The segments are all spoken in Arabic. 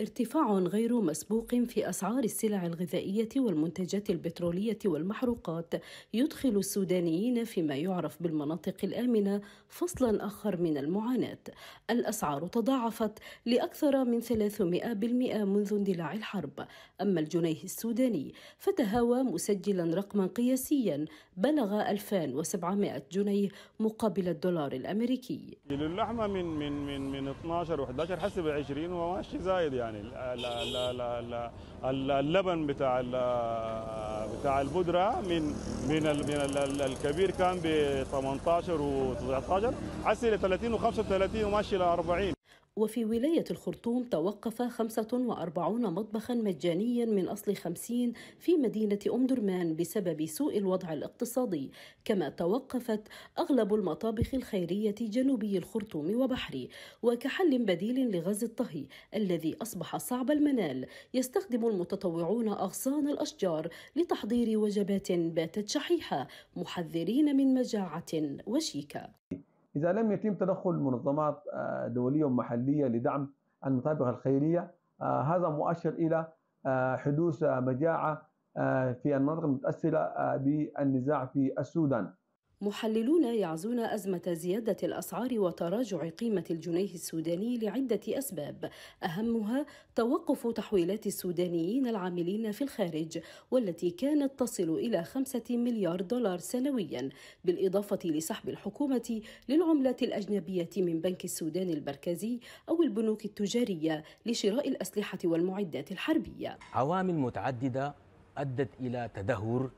ارتفاع غير مسبوق في أسعار السلع الغذائية والمنتجات البترولية والمحروقات يدخل السودانيين فيما يعرف بالمناطق الآمنة فصلا آخر من المعاناة الأسعار تضاعفت لأكثر من 300% منذ اندلاع الحرب أما الجنيه السوداني فتهاوى مسجلا رقما قياسيا بلغ 2700 جنيه مقابل الدولار الأمريكي اللحمة من من من من 12 و11 حسب 20 وماشي زايد يعني. يعني اللبن بتاع بتاع البودره من من من الكبير كان ب 18 و 19 حسي ل 30 و 35 وماشي ل 40 وفي ولاية الخرطوم توقف 45 مطبخا مجانيا من أصل 50 في مدينة أم درمان بسبب سوء الوضع الاقتصادي كما توقفت أغلب المطابخ الخيرية جنوبي الخرطوم وبحري وكحل بديل لغاز الطهي الذي أصبح صعب المنال يستخدم المتطوعون أغصان الأشجار لتحضير وجبات باتت شحيحة محذرين من مجاعة وشيكة إذا لم يتم تدخل منظمات آه، دولية ومحلية لدعم المسابقة الخيرية آه، هذا مؤشر إلى آه، حدوث مجاعة في المناطق المتأثرة بالنزاع في السودان محللون يعزون أزمة زيادة الأسعار وتراجع قيمة الجنيه السوداني لعدة أسباب أهمها توقف تحويلات السودانيين العاملين في الخارج والتي كانت تصل إلى خمسة مليار دولار سنويا بالإضافة لسحب الحكومة للعملات الأجنبية من بنك السودان المركزي أو البنوك التجارية لشراء الأسلحة والمعدات الحربية عوامل متعددة أدت إلى تدهور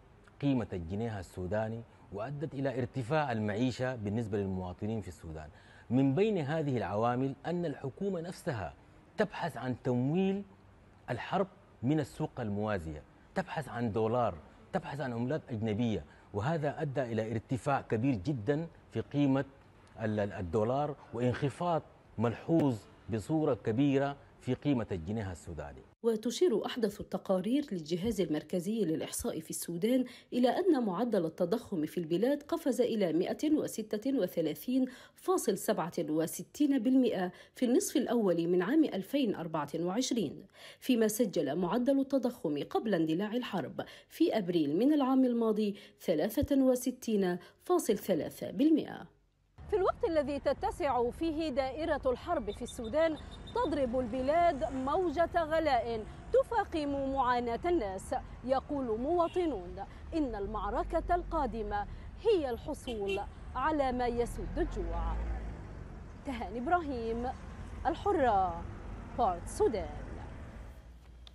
قيمة الجنيه السوداني وأدت إلى ارتفاع المعيشة بالنسبة للمواطنين في السودان من بين هذه العوامل أن الحكومة نفسها تبحث عن تمويل الحرب من السوق الموازية تبحث عن دولار تبحث عن عملات أجنبية وهذا أدى إلى ارتفاع كبير جدا في قيمة الدولار وانخفاض ملحوظ بصورة كبيرة في قيمة الجنيه السوداني وتشير أحدث التقارير للجهاز المركزي للإحصاء في السودان إلى أن معدل التضخم في البلاد قفز إلى 136.67% في النصف الأول من عام 2024 فيما سجل معدل التضخم قبل اندلاع الحرب في أبريل من العام الماضي 63.3% في الوقت الذي تتسع فيه دائرة الحرب في السودان تضرب البلاد موجة غلاء تفاقم معاناة الناس يقول مواطنون إن المعركة القادمة هي الحصول على ما يسد الجوع تهاني إبراهيم الحرة بارت سودان